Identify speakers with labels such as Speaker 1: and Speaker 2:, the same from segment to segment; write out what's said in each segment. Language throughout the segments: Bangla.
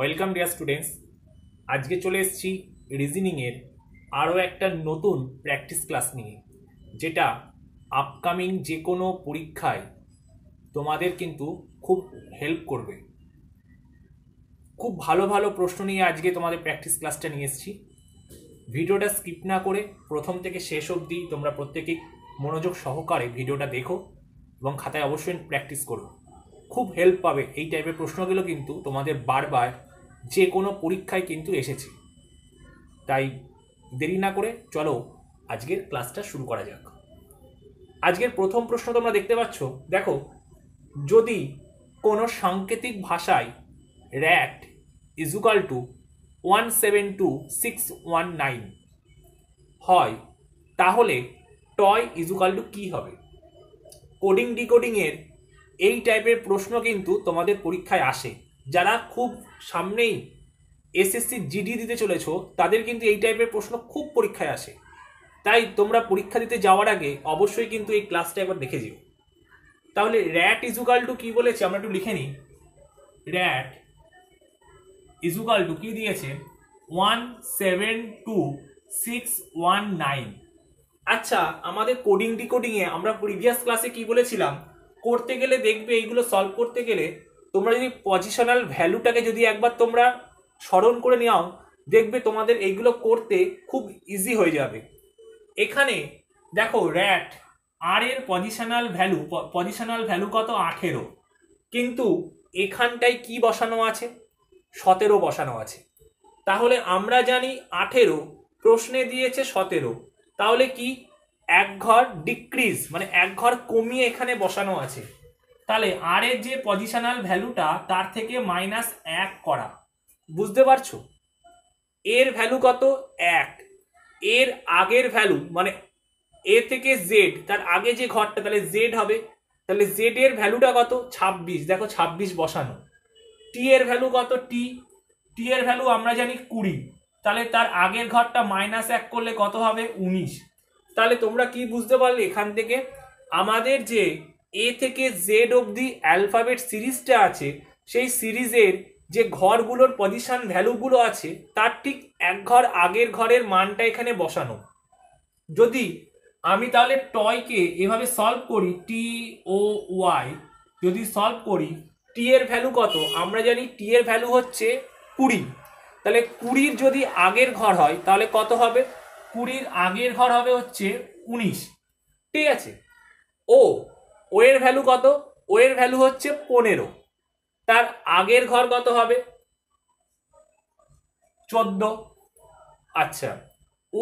Speaker 1: ওয়েলকাম ডিয়ার স্টুডেন্টস আজকে চলে এসেছি রিজনিংয়ের আরও একটা নতুন প্র্যাকটিস ক্লাস নিয়ে যেটা আপকামিং যে কোনো পরীক্ষায় তোমাদের কিন্তু খুব হেল্প করবে খুব ভালো ভালো প্রশ্ন নিয়ে আজকে তোমাদের প্র্যাকটিস ক্লাসটা নিয়ে এসেছি ভিডিওটা স্কিপ না করে প্রথম থেকে শেষ অবধি তোমরা প্রত্যেকেই মনোযোগ সহকারে ভিডিওটা দেখো এবং খাতায় অবশ্যই প্র্যাকটিস করো খুব হেল্প পাবে এই টাইপের প্রশ্নগুলো কিন্তু তোমাদের বারবার যে কোনো পরীক্ষায় কিন্তু এসেছে তাই দেরি না করে চলো আজকের ক্লাসটা শুরু করা যাক আজকের প্রথম প্রশ্ন তোমরা দেখতে পাচ্ছ দেখো যদি কোনো সাংকেতিক ভাষায় rat is equal to one seven two six one nine হয় তাহলে টয় ইজুকাল টু কী হবে কোডিং ডিকোডিংয়ের এই টাইপের প্রশ্ন কিন্তু তোমাদের পরীক্ষায় আসে যারা খুব সামনেই এসএসসি জিডি দিতে চলেছ তাদের কিন্তু এই টাইপের প্রশ্ন খুব পরীক্ষায় আসে তাই তোমরা পরীক্ষা দিতে যাওয়ার আগে অবশ্যই কিন্তু এই ক্লাসটা একবার দেখে যেও তাহলে র্যাট ইজুকাল টু কী বলেছে আমরা একটু লিখে নিই র্যাট ইজুকাল টু কী দিয়েছে one seven two six one nine আচ্ছা আমাদের কোডিং ডিকোডিংয়ে আমরা প্রিভিয়াস ক্লাসে কি বলেছিলাম করতে গেলে দেখবে এইগুলো সলভ করতে গেলে তোমরা যদি পজিশনাল ভ্যালুটাকে যদি একবার তোমরা স্মরণ করে নাও দেখবে তোমাদের এইগুলো করতে খুব ইজি হয়ে যাবে এখানে দেখো র্যাট আর এর পজিশনাল ভ্যালু পজিশনাল ভ্যালু কত আঠেরো কিন্তু এখানটায় কি বসানো আছে সতেরো বসানো আছে তাহলে আমরা জানি আঠেরো প্রশ্নে দিয়েছে সতেরো তাহলে কি এক ঘর ডিক্রিজ মানে এক ঘর কমিয়ে এখানে বসানো আছে তাহলে আর এর যে পজিশনাল ভ্যালুটা তার থেকে মাইনাস এক করা বুঝতে পারছো এর ভ্যালু কত এক এর আগের ভ্যালু মানে এ থেকে জেড তার আগে যে ঘরটা তাহলে জেড হবে তাহলে জেড এর ভ্যালুটা কত ছাব্বিশ দেখো ছাব্বিশ বসানো টি এর ভ্যালু কত টি টি এর ভ্যালু আমরা জানি কুড়ি তাহলে তার আগের ঘরটা মাইনাস এক করলে কত হবে উনিশ তাহলে তোমরা কি বুঝতে পারলে এখান থেকে আমাদের যে এ থেকে জেড অবধি অ্যালফাবেট সিরিজটা আছে সেই সিরিজের যে ঘরগুলোর পজিশন ভ্যালুগুলো আছে তার ঠিক এক ঘর আগের ঘরের মানটা এখানে বসানো যদি আমি তাহলে টয়কে এভাবে সলভ করি টি ও ওয়াই যদি সলভ করি টি এর ভ্যালু কত আমরা জানি টি এর ভ্যালু হচ্ছে কুড়ি তাহলে কুড়ির যদি আগের ঘর হয় তাহলে কত হবে কুড়ির আগের ঘর হবে হচ্ছে উনিশ ঠিক আছে ও ওয়ের ভ্যালু কত ওয়ের ভ্যালু হচ্ছে পনেরো তার আগের ঘর কত হবে চোদ্দ আচ্ছা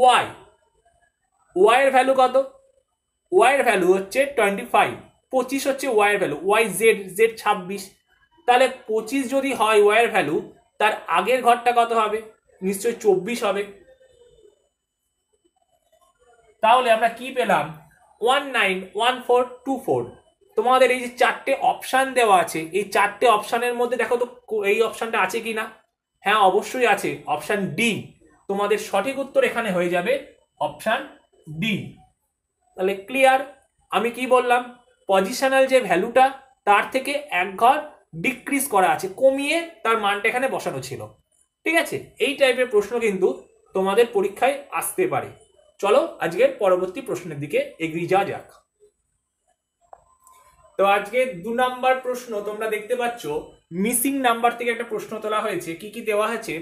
Speaker 1: ওয়াই ওয়াইয়ের ভ্যালু কত ওয়াইয়ের ভ্যালু হচ্ছে টোয়েন্টি ফাইভ পঁচিশ হচ্ছে ওয়াইয়ের ভ্যালু ওয়াই জেড জেড ছাব্বিশ তাহলে পঁচিশ যদি হয় ওয়াইয়ের ভ্যালু তার আগের ঘরটা কত হবে নিশ্চয়ই চব্বিশ হবে তাহলে আমরা কি পেলাম one nine one four two four তোমাদের এই যে চারটে অপশান দেওয়া আছে এই চারটে অপশানের মধ্যে দেখো তো এই অপশানটা আছে কি না হ্যাঁ অবশ্যই আছে অপশান ডি তোমাদের সঠিক উত্তর এখানে হয়ে যাবে অপশান ডি তাহলে ক্লিয়ার আমি কি বললাম পজিশনাল যে ভ্যালুটা তার থেকে এক ঘর ডিক্রিজ করা আছে কমিয়ে তার মানটা এখানে বসানো ছিল ঠিক আছে এই টাইপের প্রশ্ন কিন্তু তোমাদের পরীক্ষায় আসতে পারে চলো আজকের পরবর্তী প্রশ্নের দিকে এগিয়ে যাওয়া যাক তো আজকে দু নাম্বার প্রশ্ন তোমরা দেখতে পাচ্ছ মিসিং নাম্বার থেকে একটা প্রশ্ন তোলা হয়েছে কি কি দেওয়া আছে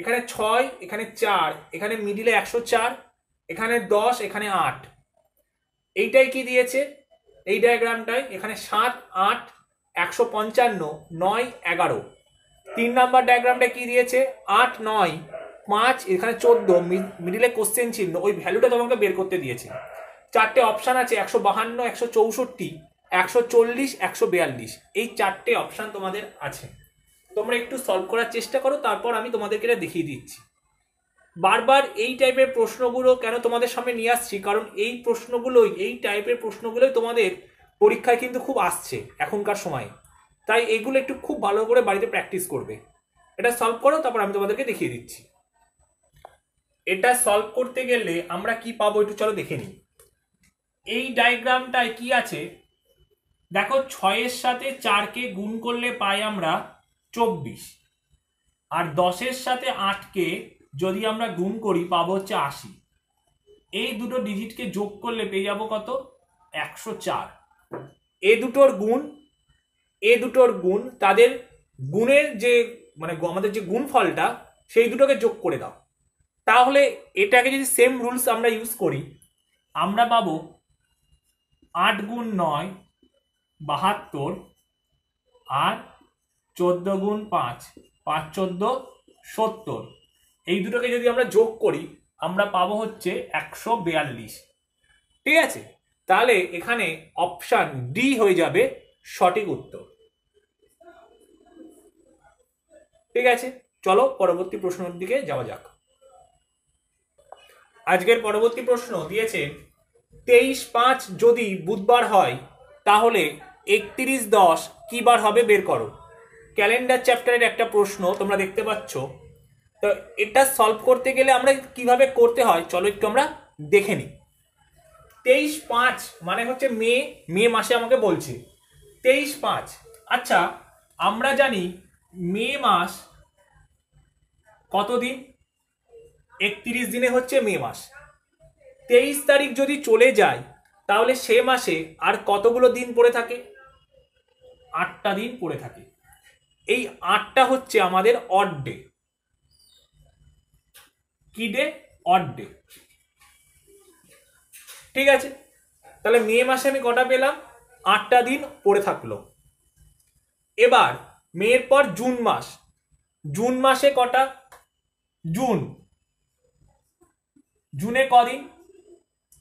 Speaker 1: এখানে ছয় এখানে চার এখানে মিডিলে একশো চার এখানে দশ এখানে আট এইটাই কি দিয়েছে এই ডায়াগ্রামটায় এখানে সাত আট একশো পঞ্চান্ন নয় এগারো তিন নাম্বার ডায়াগ্রামটা কি দিয়েছে আট নয় পাঁচ এখানে চোদ্দ মিডিলে কোশ্চেন চিহ্ন ওই ভ্যালুটা তোমাকে বের করতে দিয়েছে চারটে অপশান আছে একশো বাহান্ন একশো চৌষট্টি একশো চল্লিশ একশো বিয়াল্লিশ এই চারটে অপশান তোমাদের আছে তোমরা একটু সলভ করার চেষ্টা করো তারপর আমি তোমাদেরকে এটা দেখিয়ে দিচ্ছি বারবার এই টাইপের প্রশ্নগুলো কেন তোমাদের সামনে নিয়ে আসছি কারণ এই প্রশ্নগুলোই এই টাইপের প্রশ্নগুলোই তোমাদের পরীক্ষায় কিন্তু খুব আসছে এখনকার সময়ে তাই এগুলো একটু খুব ভালো করে বাড়িতে প্র্যাকটিস করবে এটা সলভ করো তারপর আমি তোমাদেরকে দেখিয়ে দিচ্ছি এটা সলভ করতে গেলে আমরা কি পাবো একটু চলো দেখে নিই এই ডায়াগ্রামটায় কি আছে দেখো ছয়ের সাথে চারকে গুণ করলে পাই আমরা চব্বিশ আর দশের সাথে আটকে যদি আমরা গুণ করি পাবো হচ্ছে আশি এই দুটো ডিজিটকে যোগ করলে পেয়ে যাবো কত একশো চার এ দুটোর গুণ এ দুটোর গুণ তাদের গুণের যে মানে আমাদের যে গুণ ফলটা সেই দুটোকে যোগ করে দাও তাহলে এটাকে যদি সেম রুলস আমরা ইউজ করি আমরা পাবো আট গুণ নয় বাহাত্তর আর চোদ্দ গুণ পাঁচ পাঁচ চোদ্দ সত্তর এই দুটোকে যদি আমরা যোগ করি আমরা পাবো হচ্ছে একশো বিয়াল্লিশ ঠিক আছে তাহলে এখানে অপশান ডি হয়ে যাবে সঠিক উত্তর ঠিক আছে চলো পরবর্তী প্রশ্নের দিকে যাওয়া যাক আজকের পরবর্তী প্রশ্ন দিয়েছে তেইশ পাঁচ যদি বুধবার হয় তাহলে একত্রিশ দশ কী বার হবে বের করো ক্যালেন্ডার চ্যাপ্টারের একটা প্রশ্ন তোমরা দেখতে পাচ্ছ তো এটা সলভ করতে গেলে আমরা কিভাবে করতে হয় চলো একটু আমরা দেখে নিই তেইশ পাঁচ মানে হচ্ছে মে মে মাসে আমাকে বলছে তেইশ পাঁচ আচ্ছা আমরা জানি মে মাস কতদিন একত্রিশ দিনে হচ্ছে মে মাস তেইশ তারিখ যদি চলে যায় তাহলে সে মাসে আর কতগুলো দিন পড়ে থাকে আটটা দিন পড়ে থাকে এই আটটা হচ্ছে আমাদের অড ডে কি ডে অড ডে ঠিক আছে তাহলে মে মাসে আমি কটা পেলাম আটটা দিন পড়ে থাকলো এবার মেয়ের পর জুন মাস জুন মাসে কটা জুন জুনে কদিন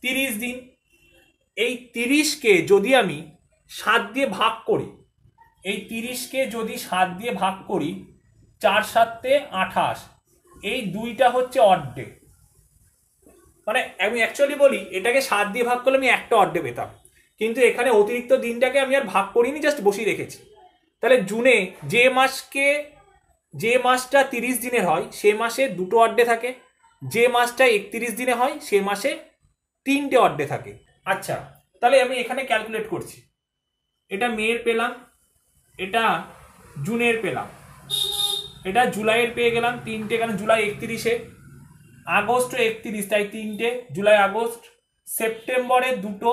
Speaker 1: তিরিশ দিন এই তিরিশকে যদি আমি সাত দিয়ে ভাগ করি এই তিরিশকে যদি সাত দিয়ে ভাগ করি চার সাতে আঠাশ এই দুইটা হচ্ছে অর্ধে মানে আমি অ্যাকচুয়ালি বলি এটাকে সাত দিয়ে ভাগ করলে আমি একটা অর্ধে পেতাম কিন্তু এখানে অতিরিক্ত দিনটাকে আমি আর ভাগ করিনি জাস্ট বসিয়ে রেখেছি তাহলে জুনে যে মাসকে যে মাসটা তিরিশ দিনের হয় সে মাসে দুটো অর্ধে থাকে যে মাসটা একত্রিশ দিনে হয় সে মাসে তিনটে অর্ডে থাকে আচ্ছা তাহলে আমি এখানে ক্যালকুলেট করছি এটা মেয়ের পেলাম এটা জুনের পেলাম এটা জুলাইয়ের পেয়ে গেলাম তিনটে কারণ জুলাই একত্রিশে আগস্টও একত্রিশ তাই তিনটে জুলাই আগস্ট সেপ্টেম্বরে দুটো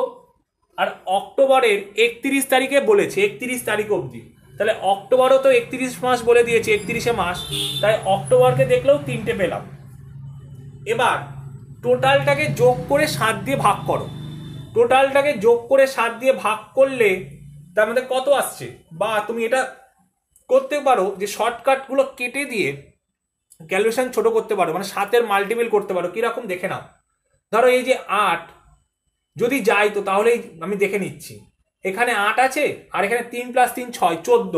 Speaker 1: আর অক্টোবরের একত্রিশ তারিখে বলেছে একত্রিশ তারিখ অবধি তাহলে অক্টোবরও তো একত্রিশ মাস বলে দিয়েছে একত্রিশে মাস তাই অক্টোবরকে দেখলেও তিনটে পেলাম এবার টোটালটাকে যোগ করে সাত দিয়ে ভাগ করো টোটালটাকে যোগ করে সাত দিয়ে ভাগ করলে তার মধ্যে কত আসছে বা তুমি এটা করতে পারো যে শর্টকাটগুলো কেটে দিয়ে ক্যালকুলেশন ছোট করতে পারো মানে সাতের মাল্টিপল করতে পারো কীরকম দেখে নাও ধরো এই যে আট যদি যাই তো তাহলে আমি দেখে নিচ্ছি এখানে আট আছে আর এখানে তিন প্লাস তিন ছয় চোদ্দ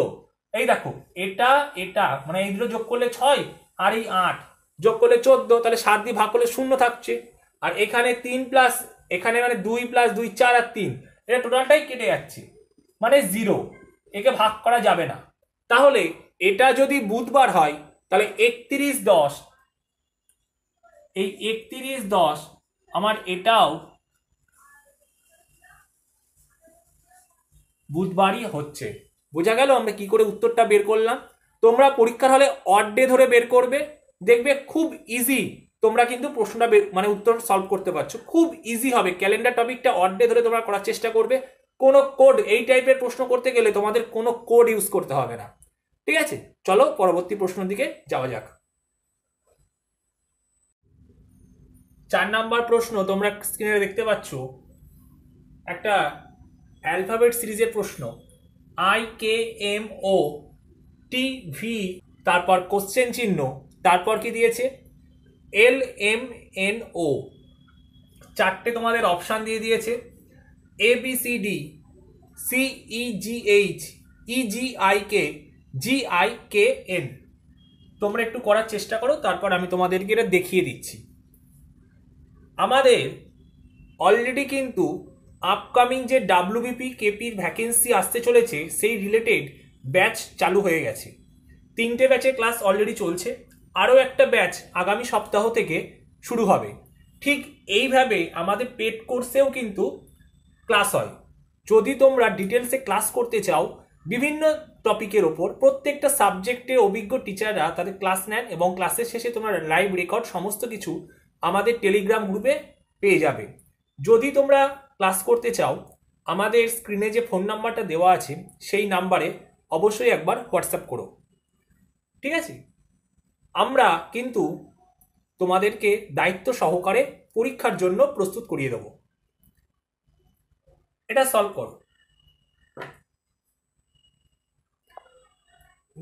Speaker 1: এই দেখো এটা এটা মানে এই দুটো যোগ করলে ছয় আর এই আট যোগ করলে চোদ্দ তাহলে সাত দিয়ে ভাগ করলে শূন্য থাকছে আর এখানে তিন প্লাস এখানে মানে দুই প্লাস দুই চার আর তিন এটা টোটালটাই কেটে যাচ্ছে মানে জিরো একে ভাগ করা যাবে না তাহলে এটা যদি বুধবার হয় তাহলে একত্রিশ দশ এই একত্রিশ দশ আমার এটাও বুধবারই হচ্ছে বোঝা গেল আমরা কি করে উত্তরটা বের করলাম তোমরা পরীক্ষার হলে অড ডে ধরে বের করবে দেখবে খুব ইজি তোমরা কিন্তু প্রশ্নটা মানে উত্তর সলভ করতে পারছো খুব ইজি হবে ক্যালেন্ডার টপিকটা অড্ডে ধরে তোমরা করার চেষ্টা করবে কোনো কোড এই টাইপের প্রশ্ন করতে গেলে তোমাদের কোনো কোড ইউজ করতে হবে না ঠিক আছে চলো পরবর্তী প্রশ্নের দিকে যাওয়া যাক চার নাম্বার প্রশ্ন তোমরা স্ক্রিনে দেখতে পাচ্ছ একটা অ্যালফাবেট সিরিজের প্রশ্ন I K M O T V তারপর কোশ্চেন চিহ্ন তারপর কি দিয়েছে এল এম এন ও চারটে তোমাদের অপশান দিয়ে দিয়েছে A B C D C G H E G I K G I K N তোমরা একটু করার চেষ্টা করো তারপর আমি তোমাদেরকে এটা দেখিয়ে দিচ্ছি আমাদের অলরেডি কিন্তু আপকামিং যে ডাব্লিউবিপি কেপির ভ্যাকেন্সি আসতে চলেছে সেই রিলেটেড ব্যাচ চালু হয়ে গেছে তিনটে ব্যাচে ক্লাস অলরেডি চলছে আরও একটা ব্যাচ আগামী সপ্তাহ থেকে শুরু হবে ঠিক এইভাবে আমাদের পেড কোর্সেও কিন্তু ক্লাস হয় যদি তোমরা ডিটেলসে ক্লাস করতে চাও বিভিন্ন টপিকের ওপর প্রত্যেকটা সাবজেক্টে অভিজ্ঞ টিচাররা তাদের ক্লাস নেন এবং ক্লাসের শেষে তোমরা লাইভ রেকর্ড সমস্ত কিছু আমাদের টেলিগ্রাম গ্রুপে পেয়ে যাবে যদি তোমরা ক্লাস করতে চাও আমাদের স্ক্রিনে যে ফোন নাম্বারটা দেওয়া আছে সেই নাম্বারে অবশ্যই একবার হোয়াটসঅ্যাপ করো ঠিক আছে আমরা কিন্তু তোমাদেরকে দায়িত্ব সহকারে পরীক্ষার জন্য প্রস্তুত করিয়ে দেব এটা সলভ করো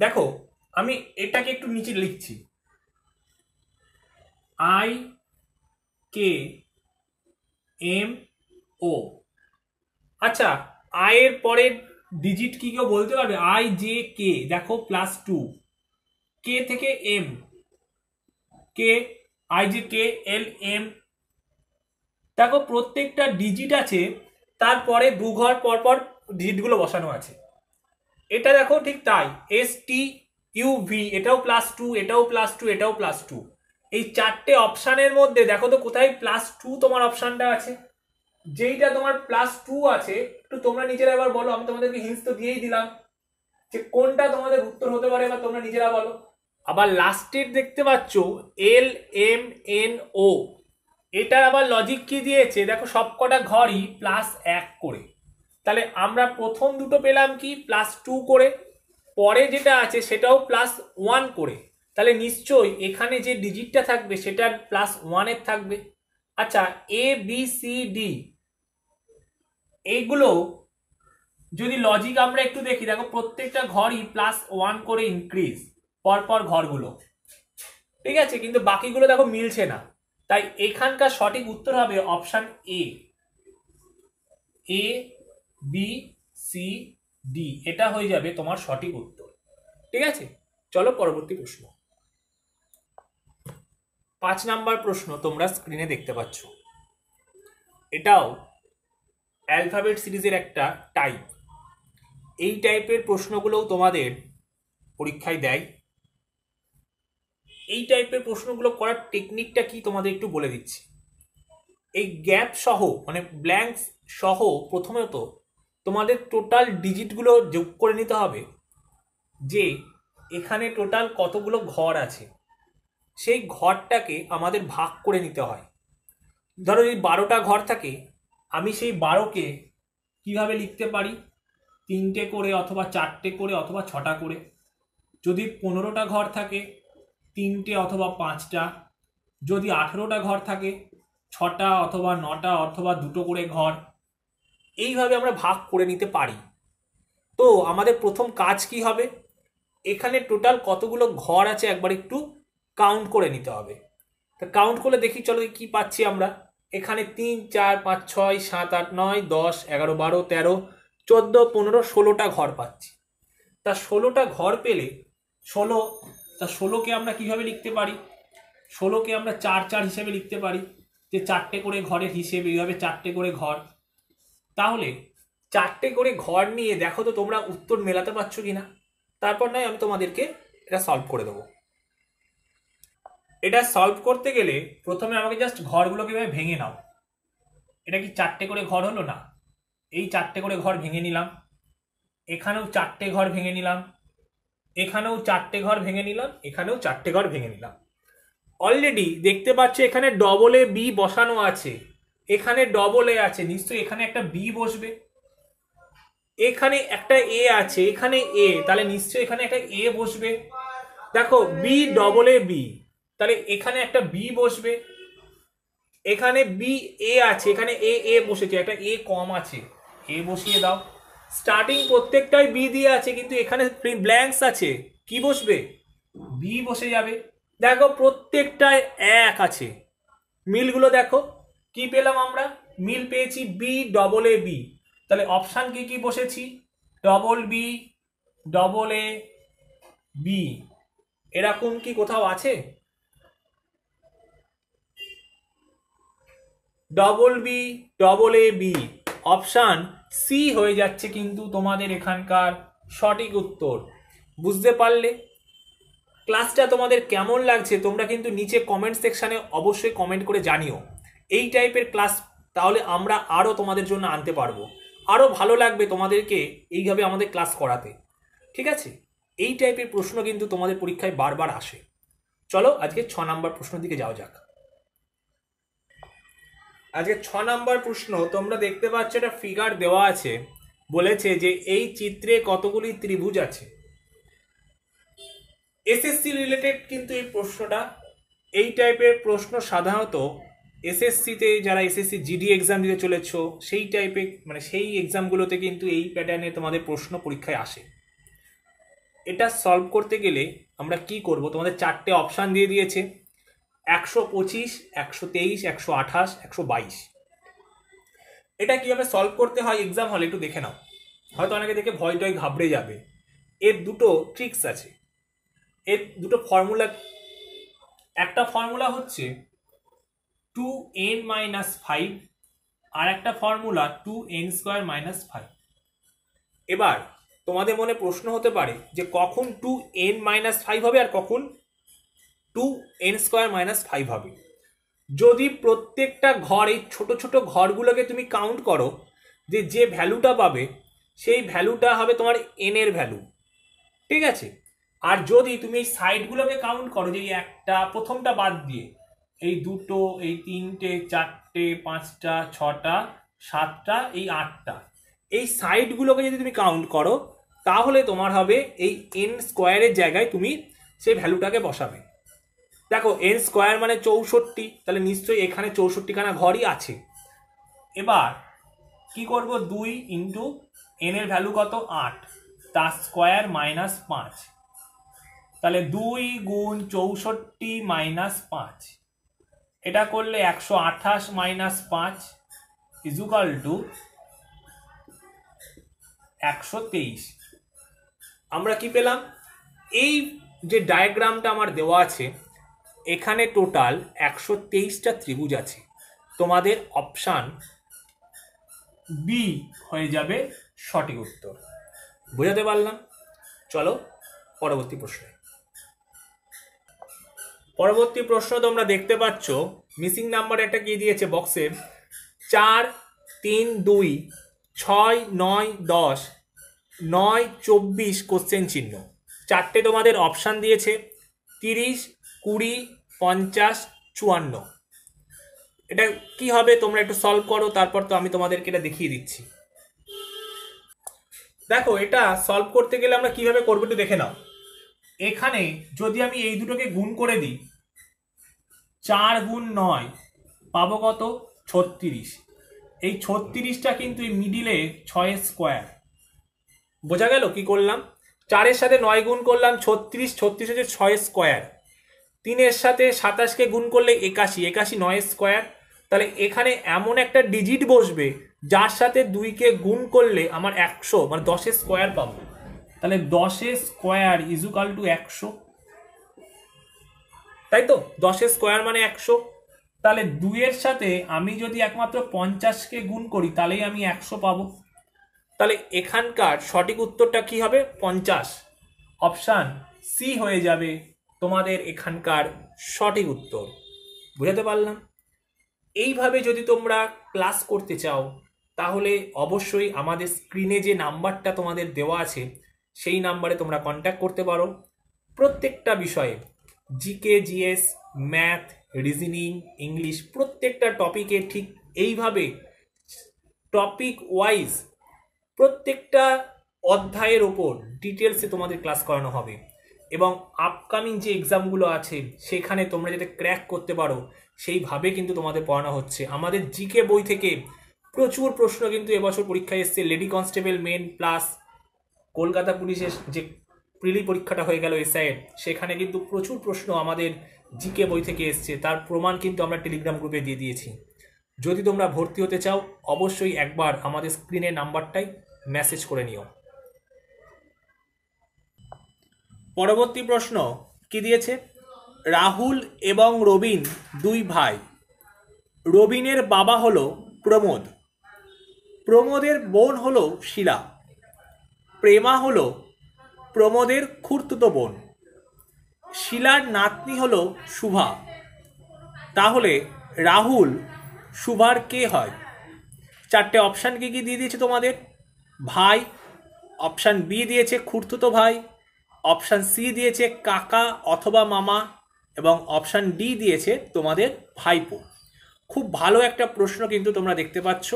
Speaker 1: দেখো আমি এটাকে একটু নিচে লিখছি আই কে এম ও আচ্ছা আয়ের পরের ডিজিট কি কেউ বলতে পারবে আই জে কে দেখো প্লাস টু কে থেকে M K I G K L M দেখো প্রত্যেকটা ডিজিট আছে তারপরে দু ঘর পর ডিজিটগুলো বসানো আছে এটা দেখো ঠিক তাই এস টি ইউ ভি এটাও প্লাস টু এটাও প্লাস টু এটাও প্লাস টু এই চারটে অপশানের মধ্যে দেখো তো কোথায় প্লাস টু তোমার অপশানটা আছে যেইটা তোমার প্লাস টু আছে একটু তোমরা নিজেরা এবার বলো আমি তোমাদেরকে হিন্স তো দিয়েই দিলাম যে কোনটা তোমাদের উত্তর হতে পারে বা তোমরা নিজেরা বলো আবার লাস্টের দেখতে পাচ্ছ এল এম এন ও এটার আবার লজিক কি দিয়েছে দেখো সবকটা ঘরই প্লাস এক করে তাহলে আমরা প্রথম দুটো পেলাম কি প্লাস টু করে পরে যেটা আছে সেটাও প্লাস ওয়ান করে তাহলে নিশ্চয়ই এখানে যে ডিজিটটা থাকবে সেটা প্লাস ওয়ানের থাকবে আচ্ছা এ বি সি ডি এইগুলো যদি লজিক আমরা একটু দেখি দেখো প্রত্যেকটা ঘরই প্লাস ওয়ান করে ইনক্রিজ পরপর ঘরগুলো ঠিক আছে কিন্তু বাকিগুলো দেখো মিলছে না তাই এখানকার সঠিক উত্তর হবে option A A B C D এটা হয়ে যাবে তোমার সঠিক উত্তর ঠিক আছে চলো পরবর্তী প্রশ্ন পাঁচ নাম্বার প্রশ্ন তোমরা স্ক্রিনে দেখতে পাচ্ছ এটাও অ্যালফাবেট সিরিজের একটা টাইপ এই টাইপের প্রশ্নগুলোও তোমাদের পরীক্ষায় দেয় এই টাইপের প্রশ্নগুলো করার টেকনিকটা কি তোমাদের একটু বলে দিচ্ছি এই গ্যাপ সহ মানে ব্ল্যাঙ্কস সহ প্রথমত তোমাদের টোটাল ডিজিটগুলো যোগ করে নিতে হবে যে এখানে টোটাল কতগুলো ঘর আছে সেই ঘরটাকে আমাদের ভাগ করে নিতে হয় ধরো যদি বারোটা ঘর থাকে আমি সেই বারোকে কিভাবে লিখতে পারি তিনটে করে অথবা চারটে করে অথবা ছটা করে যদি পনেরোটা ঘর থাকে তিনটে অথবা পাঁচটা যদি আঠেরোটা ঘর থাকে ছটা অথবা নটা অথবা দুটো করে ঘর এইভাবে আমরা ভাগ করে নিতে পারি তো আমাদের প্রথম কাজ কি হবে এখানে টোটাল কতগুলো ঘর আছে একবার একটু কাউন্ট করে নিতে হবে তা কাউন্ট করলে দেখি চলো কি পাচ্ছি আমরা এখানে তিন চার পাঁচ ছয় সাত আট নয় দশ এগারো বারো তেরো চোদ্দো পনেরো ষোলোটা ঘর পাচ্ছি তা ষোলোটা ঘর পেলে ষোলো তা ষোলোকে আমরা কিভাবে লিখতে পারি ষোলোকে আমরা চার চার হিসেবে লিখতে পারি যে চারটে করে ঘরের হিসেবে এইভাবে চারটে করে ঘর তাহলে চারটে করে ঘর নিয়ে দেখো তো তোমরা উত্তর মেলাতে পারছো কি না তারপর নয় আমি তোমাদেরকে এটা সলভ করে দেবো এটা সলভ করতে গেলে প্রথমে আমাকে জাস্ট ঘরগুলোকে এভাবে ভেঙে নাও এটা কি চারটে করে ঘর হলো না এই চারটে করে ঘর ভেঙে নিলাম এখানেও চারটে ঘর ভেঙে নিলাম এখানেও চারটে ঘর ভেঙে নিলাম এখানেও চারটে ঘর ভেঙে নিলাম অলরেডি দেখতে পাচ্ছ এখানে ডবল এ বি বসানো আছে এখানে ডবল এ আছে নিশ্চয়ই এখানে একটা বি বসবে এখানে একটা এ আছে এখানে এ তাহলে নিশ্চয়ই এখানে একটা এ বসবে দেখো বি ডবল এ বি তাহলে এখানে একটা বি বসবে এখানে বি এ আছে এখানে এ এ বসেছে একটা এ কম আছে এ বসিয়ে দাও স্টার্টিং প্রত্যেকটাই বি দিয়ে আছে কিন্তু এখানে ব্ল্যাঙ্কস আছে কি বসবে বি বসে যাবে দেখো প্রত্যেকটায় এক আছে মিলগুলো দেখো কি পেলাম আমরা মিল পেয়েছি বি ডবল এ বি তাহলে অপশান কি কি বসেছি double B double A B এরকম কি কোথাও আছে double B double A B option C হয়ে যাচ্ছে কিন্তু তোমাদের এখানকার সঠিক উত্তর বুঝতে পারলে ক্লাসটা তোমাদের কেমন লাগছে তোমরা কিন্তু নিচে কমেন্ট সেকশানে অবশ্যই কমেন্ট করে জানিও এই টাইপের ক্লাস তাহলে আমরা আরও তোমাদের জন্য আনতে পারবো আরও ভালো লাগবে তোমাদেরকে এইভাবে আমাদের ক্লাস করাতে ঠিক আছে এই টাইপের প্রশ্ন কিন্তু তোমাদের পরীক্ষায় বারবার আসে চলো আজকে ছ নাম্বার প্রশ্ন দিকে যাওয়া যাক আজকে ছ নম্বর প্রশ্ন তোমরা দেখতে পাচ্ছ একটা ফিগার দেওয়া আছে বলেছে যে এই চিত্রে কতগুলি ত্রিভুজ আছে এসএসসি রিলেটেড কিন্তু এই প্রশ্নটা এই টাইপের প্রশ্ন সাধারণত এসএসসিতে যারা এসএসসি জিডি এক্সাম দিতে চলেছ সেই টাইপের মানে সেই এক্সামগুলোতে কিন্তু এই প্যাটার্নে তোমাদের প্রশ্ন পরীক্ষায় আসে এটা সলভ করতে গেলে আমরা কি করব তোমাদের চারটে অপশান দিয়ে দিয়েছে একশো পঁচিশ একশো তেইশ একশো আঠাশ একশো বাইশ এটা কীভাবে সলভ করতে হয় এক্সাম হলে একটু দেখে নাও হয়তো অনেকে দেখে ভয় টয় ঘাবড়ে যাবে এর দুটো ট্রিক্স আছে এর দুটো ফর্মুলা একটা ফর্মুলা হচ্ছে টু এন মাইনাস ফাইভ আর একটা formula two N square minus five এবার তোমাদের মনে প্রশ্ন হতে পারে যে কখন টু এন মাইনাস ফাইভ হবে আর কখন two N square minus five হবে যদি প্রত্যেকটা ঘর এই ছোটো ছোটো ঘরগুলোকে তুমি কাউন্ট করো যে যে ভ্যালুটা পাবে সেই ভ্যালুটা হবে তোমার এন এর ভ্যালু ঠিক আছে আর যদি তুমি এই সাইডগুলোকে কাউন্ট করো যে একটা প্রথমটা বাদ দিয়ে এই দুটো এই তিনটে চারটে পাঁচটা ছটা সাতটা এই আটটা এই সাইডগুলোকে যদি তুমি কাউন্ট করো তাহলে তোমার হবে এই এন স্কোয়ারের জায়গায় তুমি সেই ভ্যালুটাকে বসাবে দেখো এন স্কোয়ার মানে চৌষট্টি তাহলে নিশ্চয়ই এখানে চৌষট্টিখানা ঘরই আছে এবার কি করব দুই ইন্টু এনের ভ্যালু কত আট তার স্কোয়ার মাইনাস পাঁচ তাহলে দুই গুণ চৌষট্টি মাইনাস পাঁচ এটা করলে একশো আঠাশ মাইনাস পাঁচ ইজুকাল টু একশো তেইশ আমরা কি পেলাম এই যে ডায়াগ্রামটা আমার দেওয়া আছে এখানে টোটাল একশো তেইশটা ত্রিভুজ আছে তোমাদের অপশান বি হয়ে যাবে সঠিক উত্তর বোঝাতে পারলাম চলো পরবর্তী প্রশ্নে পরবর্তী প্রশ্ন তোমরা দেখতে পাচ্ছ মিসিং নাম্বার একটা কি দিয়েছে বক্সে চার তিন দুই ছয় নয় দশ নয় চব্বিশ কোশ্চেন চিহ্ন চারটে তোমাদের অপশান দিয়েছে তিরিশ কুড়ি পঞ্চাশ চুয়ান্ন এটা কি হবে তোমরা একটু সলভ করো তারপর তো আমি তোমাদেরকে এটা দেখিয়ে দিচ্ছি দেখো এটা সলভ করতে গেলে আমরা কিভাবে করবো একটু দেখে নাও এখানে যদি আমি এই দুটোকে গুণ করে দিই চার গুণ নয় পাবো কত ছত্রিশ এই ছত্রিশটা কিন্তু এই মিডিলে ছয় স্কোয়ার বোঝা গেল কি করলাম চারের সাথে নয় গুণ করলাম ছত্রিশ ছত্রিশ হচ্ছে ছয় স্কোয়ার তিনের সাথে সাতাশকে গুণ করলে একাশি একাশি নয় স্কোয়ার তাহলে এখানে এমন একটা ডিজিট বসবে যার সাথে দুইকে গুণ করলে আমার একশো মানে দশের স্কোয়ার পাবো তাহলে দশের স্কোয়ার ইজুকাল টু একশো তাই তো দশের স্কোয়ার মানে একশো তাহলে দুইয়ের সাথে আমি যদি একমাত্র পঞ্চাশকে গুণ করি তাহলেই আমি একশো পাবো তাহলে এখানকার সঠিক উত্তরটা কি হবে পঞ্চাশ অপশান সি হয়ে যাবে তোমাদের এখানকার সঠিক উত্তর বুঝাতে পারলাম এইভাবে যদি তোমরা ক্লাস করতে চাও তাহলে অবশ্যই আমাদের স্ক্রিনে যে নাম্বারটা তোমাদের দেওয়া আছে সেই নাম্বারে তোমরা কন্ট্যাক্ট করতে পারো প্রত্যেকটা বিষয়ে GK GS math reasoning English প্রত্যেকটা টপিকে ঠিক এইভাবে টপিক ওয়াইজ প্রত্যেকটা অধ্যায়ের ওপর ডিটেলসে তোমাদের ক্লাস করানো হবে এবং আপকামিং যে এক্সামগুলো আছে সেখানে তোমরা যাতে ক্র্যাক করতে পারো সেইভাবে কিন্তু তোমাদের পড়ানো হচ্ছে আমাদের জিকে বই থেকে প্রচুর প্রশ্ন কিন্তু এবছর পরীক্ষায় এসছে lady constable main plus Kolkata পুলিশের যে প্রিলি পরীক্ষাটা হয়ে গেল এসআইয়ের সেখানে কিন্তু প্রচুর প্রশ্ন আমাদের জিকে বই থেকে এসছে তার প্রমাণ কিন্তু আমরা টেলিগ্রাম গ্রুপে দিয়ে দিয়েছি যদি তোমরা ভর্তি হতে চাও অবশ্যই একবার আমাদের স্ক্রিনে নাম্বারটাই মেসেজ করে নিও পরবর্তী প্রশ্ন কি দিয়েছে রাহুল এবং রবিন দুই ভাই রবিনের বাবা হল প্রমোদ প্রমোদের বোন হল শিলা প্রেমা হল প্রমোদের খুর্তুত বোন শিলার নাতনি হল শুভা তাহলে রাহুল শুভার কে হয় চারটে অপশান কি কি দিয়ে দিয়েছে তোমাদের ভাই অপশান বি দিয়েছে খুর্তুত ভাই অপশান সি দিয়েছে কাকা অথবা মামা এবং অপশান ডি দিয়েছে তোমাদের ভাইপো খুব ভালো একটা প্রশ্ন কিন্তু তোমরা দেখতে পাচ্ছ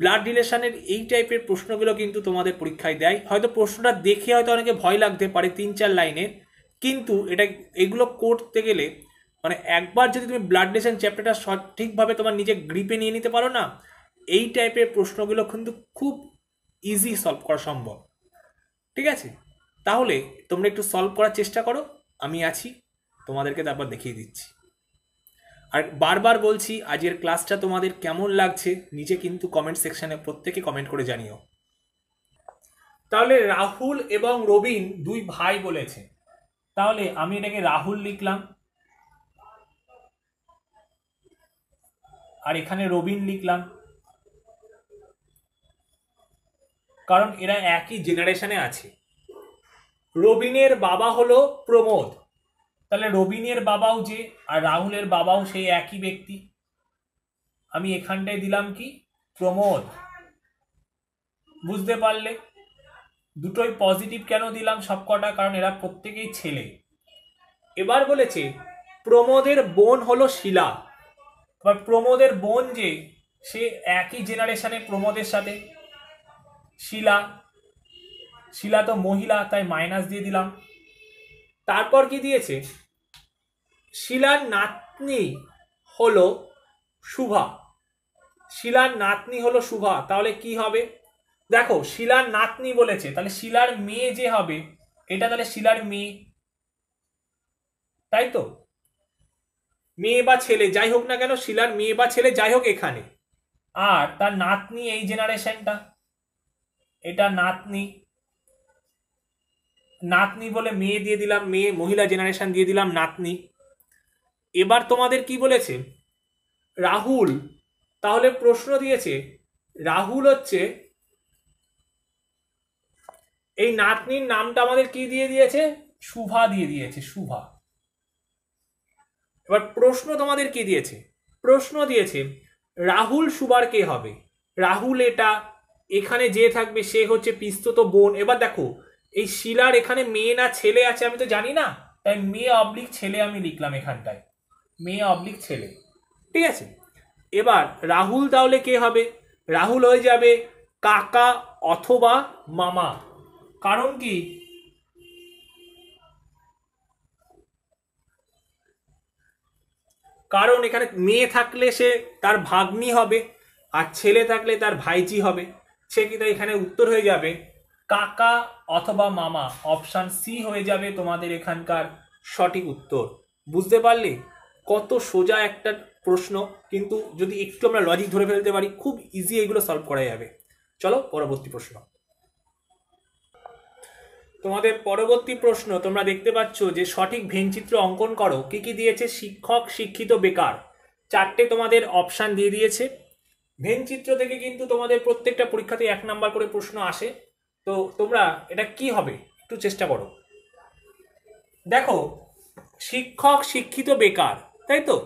Speaker 1: ব্লাড রিলেশনের এই টাইপের প্রশ্নগুলো কিন্তু তোমাদের পরীক্ষায় দেয় হয়তো প্রশ্নটা দেখে হয়তো অনেকে ভয় লাগতে পারে তিন চার লাইনে কিন্তু এটা এগুলো করতে গেলে মানে একবার যদি তুমি ব্লাড রিলেশন চ্যাপ্টারটা সঠিকভাবে তোমার নিজে গ্রিপে নিয়ে নিতে পারো না এই টাইপের প্রশ্নগুলো কিন্তু খুব ইজি সলভ করা সম্ভব ঠিক আছে তাহলে তোমরা একটু সলভ করার চেষ্টা করো আমি আছি তোমাদেরকে তারপর দেখিয়ে দিচ্ছি আর বারবার বলছি আজের ক্লাসটা তোমাদের কেমন লাগছে নিচে কিন্তু কমেন্ট সেকশানে প্রত্যেকে কমেন্ট করে জানিও তাহলে রাহুল এবং রবিন দুই ভাই বলেছে তাহলে আমি এটাকে রাহুল লিখলাম আর এখানে রবিন লিখলাম কারণ এরা একই জেনারেশনে আছে রবিনের বাবা হলো প্রমোদ তাহলে রবিনের বাবাও যে আর রাহুলের বাবাও সেই একই ব্যক্তি আমি এখানটায় দিলাম কি প্রমোদ বুঝতে পারলে দুটোই পজিটিভ কেন দিলাম সবকটা কারণ এরা প্রত্যেকেই ছেলে এবার বলেছে প্রমোদের বোন হলো শিলা বা প্রমোদের বোন যে সে একই জেনারেশনে প্রমোদের সাথে শিলা শিলা তো মহিলা তাই মাইনাস দিয়ে দিলাম তারপর কি দিয়েছে শিলার নাতনি হলো শুভা শিলার নাতনি হলো শুভা তাহলে কি হবে দেখো শিলার নাতনি বলেছে তাহলে শিলার মেয়ে যে হবে এটা তাহলে শিলার মেয়ে তাই তো মেয়ে বা ছেলে যাই হোক না কেন শিলার মেয়ে বা ছেলে যাই হোক এখানে আর তার নাতনি এই জেনারেশনটা এটা নাতনি নাতনি বলে মেয়ে দিয়ে দিলাম মেয়ে মহিলা জেনারেশন দিয়ে দিলাম নাতনি এবার তোমাদের কি বলেছে রাহুল তাহলে প্রশ্ন দিয়েছে রাহুল হচ্ছে এই নাতনির নামটা আমাদের কি দিয়ে দিয়েছে শুভা দিয়ে দিয়েছে শুভা এবার প্রশ্ন তোমাদের কি দিয়েছে প্রশ্ন দিয়েছে রাহুল সুবার কে হবে রাহুল এটা এখানে যে থাকবে সে হচ্ছে পিস্তত বোন এবার দেখো এই শিলার এখানে মেয়ে না ছেলে আছে আমি তো জানি না তাই মেয়ে অবলিক ছেলে আমি লিখলাম এখানটায় মেয়ে অবলিক ছেলে ঠিক আছে এবার রাহুল তাহলে কে হবে রাহুল হয়ে যাবে কাকা অথবা মামা কারণ কি কারণ এখানে মেয়ে থাকলে সে তার ভাগ্নি হবে আর ছেলে থাকলে তার ভাইজি হবে সে কিন্তু এখানে উত্তর হয়ে যাবে কাকা অথবা মামা অপশান সি হয়ে যাবে তোমাদের এখানকার সঠিক উত্তর বুঝতে পারলে কত সোজা একটা প্রশ্ন কিন্তু যদি একটু আমরা লজিক ধরে ফেলতে পারি খুব ইজি এগুলো সলভ করা যাবে চলো পরবর্তী প্রশ্ন তোমাদের পরবর্তী প্রশ্ন তোমরা দেখতে পাচ্ছ যে সঠিক ভেনচিত্র অঙ্কন করো কি কি দিয়েছে শিক্ষক শিক্ষিত বেকার চারটে তোমাদের অপশান দিয়ে দিয়েছে ভেনচিত্র থেকে কিন্তু তোমাদের প্রত্যেকটা পরীক্ষাতে এক নাম্বার করে প্রশ্ন আসে তো তোমরা এটা কি হবে একটু চেষ্টা করো দেখো শিক্ষক শিক্ষিত বেকার তাই তো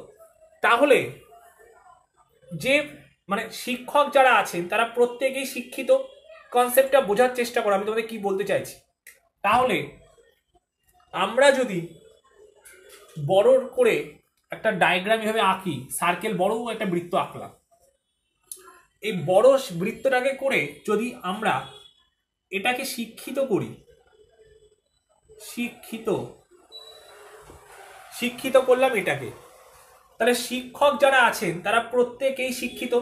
Speaker 1: তাহলে যে মানে শিক্ষক যারা আছেন তারা প্রত্যেকেই শিক্ষিত কনসেপ্টটা বোঝার চেষ্টা করো আমি তোমাদের কি বলতে চাইছি তাহলে আমরা যদি বড় করে একটা ডায়াগ্রাম এভাবে আঁকি সার্কেল বড় একটা বৃত্ত আঁকলাম এই বড় বৃত্তটাকে করে যদি আমরা এটাকে শিক্ষিত করি শিক্ষিত শিক্ষিত করলাম এটাকে তাহলে শিক্ষক যারা আছেন তারা প্রত্যেকেই শিক্ষিত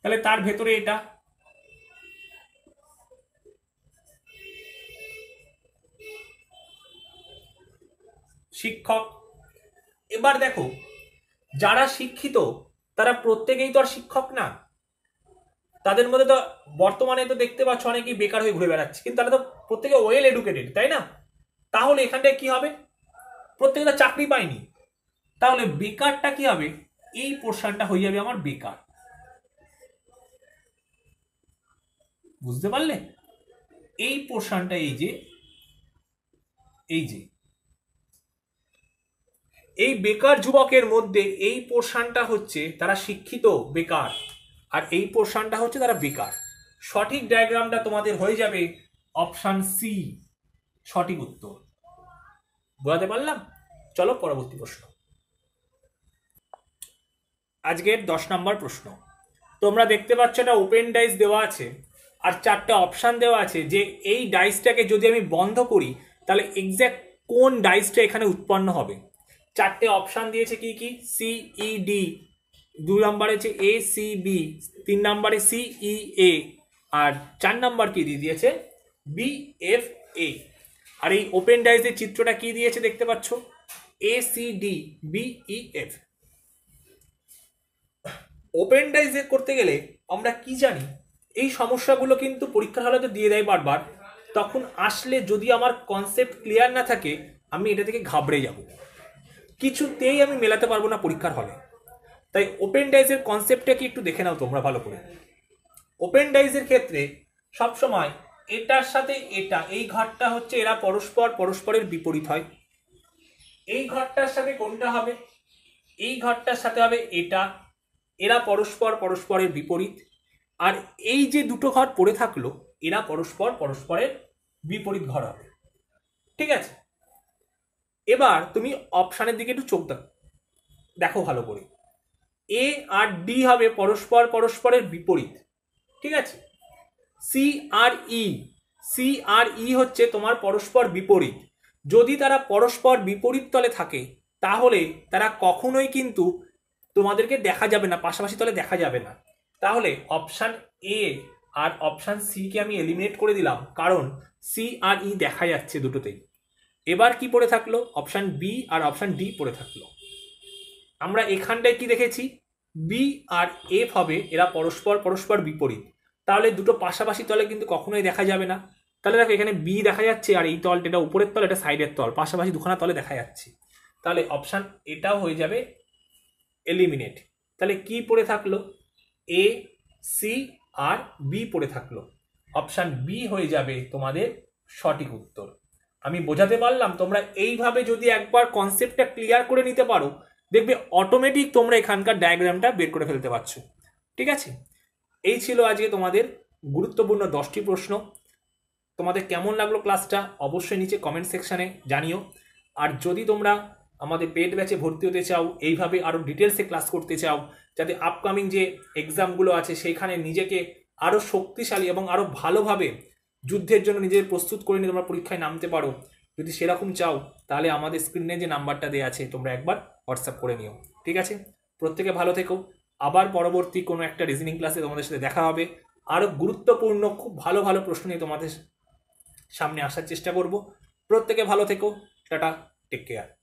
Speaker 1: তাহলে তার ভেতরে এটা শিক্ষক এবার দেখো যারা শিক্ষিত তারা প্রত্যেকেই তো আর শিক্ষক না তাদের মধ্যে তো বর্তমানে তো দেখতে পাচ্ছ অনেকেই বেকার হয়ে ঘুরে বেড়াচ্ছে কিন্তু তারা তো প্রত্যেকে ওয়েল এডুকেটেড তাই না তাহলে এখানটায় কি হবে প্রত্যেকে তো চাকরি পায়নি তাহলে বেকারটা কি হবে এই পোর্শনটা হয়ে যাবে আমার বেকার বুঝতে পারলে এই পোর্শনটা এই যে এই যে এই বেকার যুবকের মধ্যে এই পোর্শনটা হচ্ছে তারা শিক্ষিত বেকার আর এই পোর্শনটা হচ্ছে তারা বেকার সঠিক ডায়াগ্রামটা তোমাদের হয়ে যাবে অপশান সি সঠিক উত্তর বোঝাতে পারলাম চলো পরবর্তী প্রশ্ন আজকের দশ নম্বর প্রশ্ন তোমরা দেখতে পাচ্ছ এটা ওপেন ডাইস দেওয়া আছে আর চারটা অপশান দেওয়া আছে যে এই ডাইসটাকে যদি আমি বন্ধ করি তাহলে এক্স্যাক্ট কোন ডাইসটা এখানে উৎপন্ন হবে চারটে অপশান দিয়েছে কি কি সিইডি দু নম্বরে হচ্ছে এ সি বি তিন নম্বরে সি এ e, আর চার নম্বর কি দিয়ে দিয়েছে বি এফ এ আর এই ওপেন ডাইসের চিত্রটা কি দিয়েছে দেখতে পাচ্ছ e, A C D B E F open ডাইসে করতে গেলে আমরা কি জানি এই সমস্যাগুলো কিন্তু পরীক্ষার হলে তো দিয়ে দেয় বারবার তখন আসলে যদি আমার কনসেপ্ট ক্লিয়ার না থাকে আমি এটা থেকে ঘাবড়ে যাব কিছুতেই আমি মেলাতে পারবো না পরীক্ষার হলে তাই ওপেন ডাইজের কনসেপ্টটা কি একটু দেখে নাও তোমরা ভালো করে ওপেন ডাইজের ক্ষেত্রে সবসময় এটার সাথে এটা এই ঘরটা হচ্ছে এরা পরস্পর পরস্পরের বিপরীত হয় এই ঘরটার সাথে কোনটা হবে এই ঘরটার সাথে হবে এটা এরা পরস্পর পরস্পরের বিপরীত আর এই যে দুটো ঘর পড়ে থাকলো এরা পরস্পর পরস্পরের বিপরীত ঘর হবে ঠিক আছে এবার তুমি অপশানের দিকে একটু চোখ দেখো ভালো করে এ আর ডি হবে পরস্পর পরস্পরের বিপরীত ঠিক আছে সি আর ই e, সি আর ই e হচ্ছে তোমার পরস্পর বিপরীত যদি তারা পরস্পর বিপরীত তলে থাকে তাহলে তারা কখনোই কিন্তু তোমাদেরকে দেখা যাবে না পাশাপাশি তলে দেখা যাবে না তাহলে অপশান এ আর অপশান সিকে আমি এলিমিনেট করে দিলাম কারণ সি আর ই e দেখা যাচ্ছে দুটোতেই এবার কি পড়ে থাকলো অপশান বি আর অপশান ডি পড়ে থাকলো আমরা এখানটায় কি দেখেছি বি আর এফ হবে এরা পরস্পর পরস্পর বিপরীত তাহলে দুটো পাশাপাশি তলে কিন্তু কখনোই দেখা যাবে না তাহলে দেখো এখানে বি দেখা যাচ্ছে আর এই তলটা এটা উপরের তল এটা সাইডের তল পাশাপাশি দুখানা তলে দেখা যাচ্ছে তাহলে অপশান এটাও হয়ে যাবে এলিমিনেট তাহলে কি পড়ে থাকলো এ সি আর বি পড়ে থাকলো অপশান বি হয়ে যাবে তোমাদের সঠিক উত্তর আমি বোঝাতে পারলাম তোমরা এইভাবে যদি একবার কনসেপ্টটা ক্লিয়ার করে নিতে পারো দেখবে অটোমেটিক তোমরা এখানকার ডায়াগ্রামটা বের করে ফেলতে পারছো ঠিক আছে এই ছিল আজকে তোমাদের গুরুত্বপূর্ণ দশটি প্রশ্ন তোমাদের কেমন লাগলো ক্লাসটা অবশ্যই নিচে কমেন্ট সেকশানে জানিও আর যদি তোমরা আমাদের পেড ব্যাচে ভর্তি হতে চাও এইভাবে আরও ডিটেলসে ক্লাস করতে চাও যাতে আপকামিং যে এক্সামগুলো আছে সেইখানে নিজেকে আরও শক্তিশালী এবং আরও ভালোভাবে যুদ্ধের জন্য নিজেদের প্রস্তুত করে নিয়ে তোমরা পরীক্ষায় নামতে পারো যদি সেরকম চাও তাহলে আমাদের স্ক্রিনে যে নাম্বারটা দেওয়া আছে তোমরা একবার হোয়াটসঅ্যাপ করে নিও ঠিক আছে প্রত্যেকে ভালো থেকো আবার পরবর্তী কোনো একটা রিজনিং ক্লাসে তোমাদের সাথে দেখা হবে আরও গুরুত্বপূর্ণ খুব ভালো ভালো প্রশ্ন নিয়ে তোমাদের সামনে আসার চেষ্টা করব প্রত্যেকে ভালো থেকো টাটা টেক কেয়ার